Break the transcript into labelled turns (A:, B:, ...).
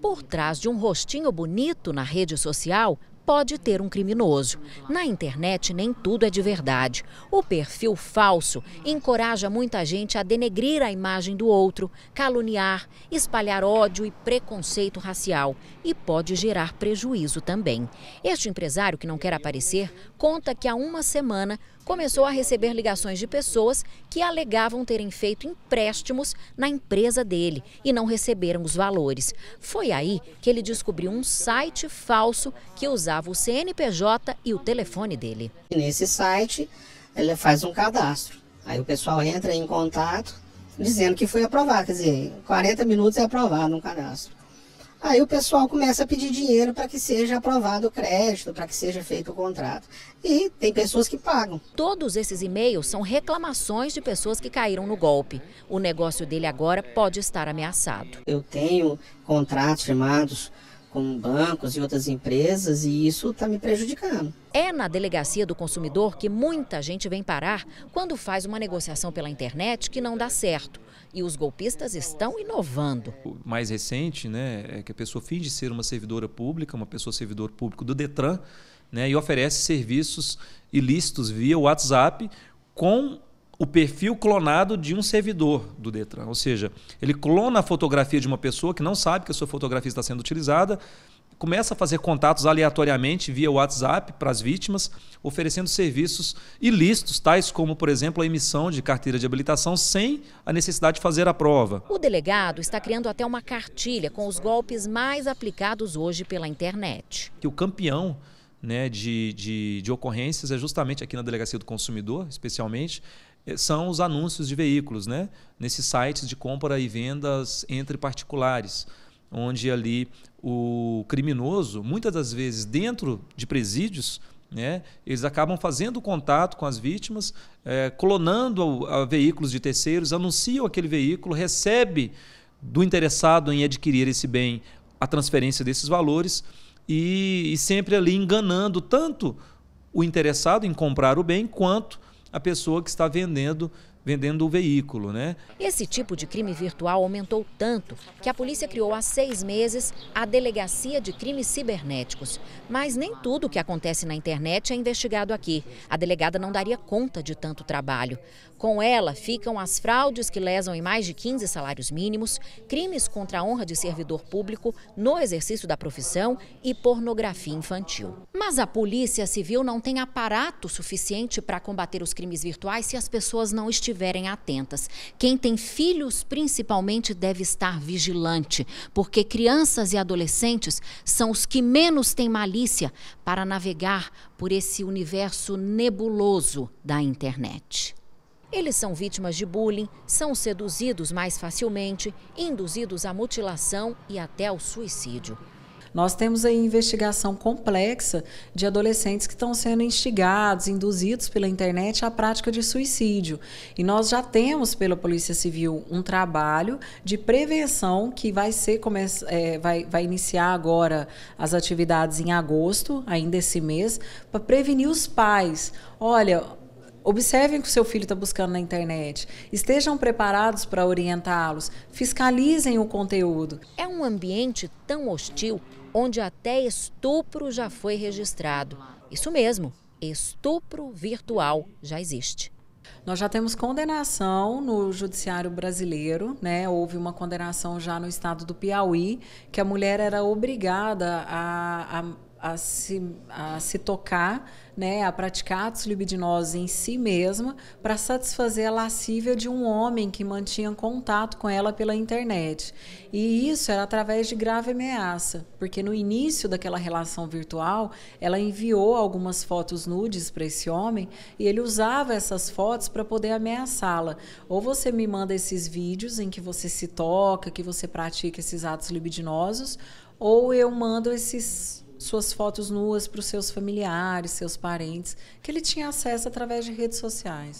A: Por trás de um rostinho bonito na rede social, pode ter um criminoso. Na internet, nem tudo é de verdade. O perfil falso encoraja muita gente a denegrir a imagem do outro, caluniar, espalhar ódio e preconceito racial e pode gerar prejuízo também. Este empresário que não quer aparecer conta que há uma semana começou a receber ligações de pessoas que alegavam terem feito empréstimos na empresa dele e não receberam os valores. Foi aí que ele descobriu um site falso que usava o CNPJ e o telefone dele. Nesse site, ele faz um cadastro. Aí o pessoal entra em contato dizendo que foi aprovado, quer dizer, 40 minutos é aprovado no cadastro.
B: Aí o pessoal começa a pedir dinheiro para
A: que seja aprovado o crédito, para que seja feito o contrato. E tem pessoas que pagam. Todos esses e-mails são reclamações de pessoas que caíram no golpe. O negócio dele agora pode estar ameaçado. Eu tenho contratos firmados com bancos e outras empresas e isso está me prejudicando. É na delegacia do consumidor que muita gente vem parar quando faz uma negociação pela internet que não dá certo. E os golpistas estão inovando.
C: O mais recente né, é que a pessoa finge ser uma servidora pública, uma pessoa servidor público do Detran, né, e oferece serviços ilícitos via WhatsApp com o perfil clonado de um servidor do Detran. Ou seja, ele clona a fotografia de uma pessoa que não sabe que a sua fotografia está sendo utilizada, começa a fazer contatos aleatoriamente via WhatsApp para as vítimas, oferecendo serviços ilícitos, tais como, por exemplo, a emissão de carteira de habilitação sem a necessidade de fazer a prova.
A: O delegado está criando até uma cartilha com os golpes mais aplicados hoje pela internet.
C: Que o campeão né, de, de, de ocorrências é justamente aqui na Delegacia do Consumidor, especialmente, eh, são os anúncios de veículos, né? Nesses sites de compra e vendas entre particulares, onde ali o criminoso, muitas das vezes dentro de presídios, né? Eles acabam fazendo contato com as vítimas, é, clonando a, a veículos de terceiros, anunciam aquele veículo, recebe do interessado em adquirir esse bem a transferência desses valores e, e sempre ali enganando tanto o interessado em comprar o bem quanto a pessoa que está vendendo vendendo o veículo, né?
A: Esse tipo de crime virtual aumentou tanto que a polícia criou há seis meses a Delegacia de Crimes Cibernéticos. Mas nem tudo o que acontece na internet é investigado aqui. A delegada não daria conta de tanto trabalho. Com ela ficam as fraudes que lesam em mais de 15 salários mínimos, crimes contra a honra de servidor público no exercício da profissão e pornografia infantil. Mas a polícia civil não tem aparato suficiente para combater os crimes virtuais se as pessoas não estiverem estiverem atentas. Quem tem filhos, principalmente, deve estar vigilante, porque crianças e adolescentes são os que menos têm malícia para navegar por esse universo nebuloso da internet. Eles são vítimas de bullying, são seduzidos mais facilmente, induzidos à mutilação e até ao
B: suicídio. Nós temos aí investigação complexa de adolescentes que estão sendo instigados, induzidos pela internet à prática de suicídio. E nós já temos pela Polícia Civil um trabalho de prevenção que vai ser É, vai, vai iniciar agora as atividades em agosto, ainda esse mês, para prevenir os pais. Olha, Observem o que o seu filho está buscando na internet. Estejam preparados para orientá-los. Fiscalizem o conteúdo. É um ambiente
A: tão hostil onde até estupro já foi registrado. Isso mesmo,
B: estupro virtual já existe. Nós já temos condenação no judiciário brasileiro, né? Houve uma condenação já no estado do Piauí, que a mulher era obrigada a, a a se, a se tocar, né, a praticar atos libidinosos em si mesma para satisfazer a lascívia de um homem que mantinha contato com ela pela internet. E isso era através de grave ameaça, porque no início daquela relação virtual, ela enviou algumas fotos nudes para esse homem e ele usava essas fotos para poder ameaçá-la. Ou você me manda esses vídeos em que você se toca, que você pratica esses atos libidinosos, ou eu mando esses suas fotos nuas para os seus familiares, seus parentes, que ele tinha acesso através de redes sociais.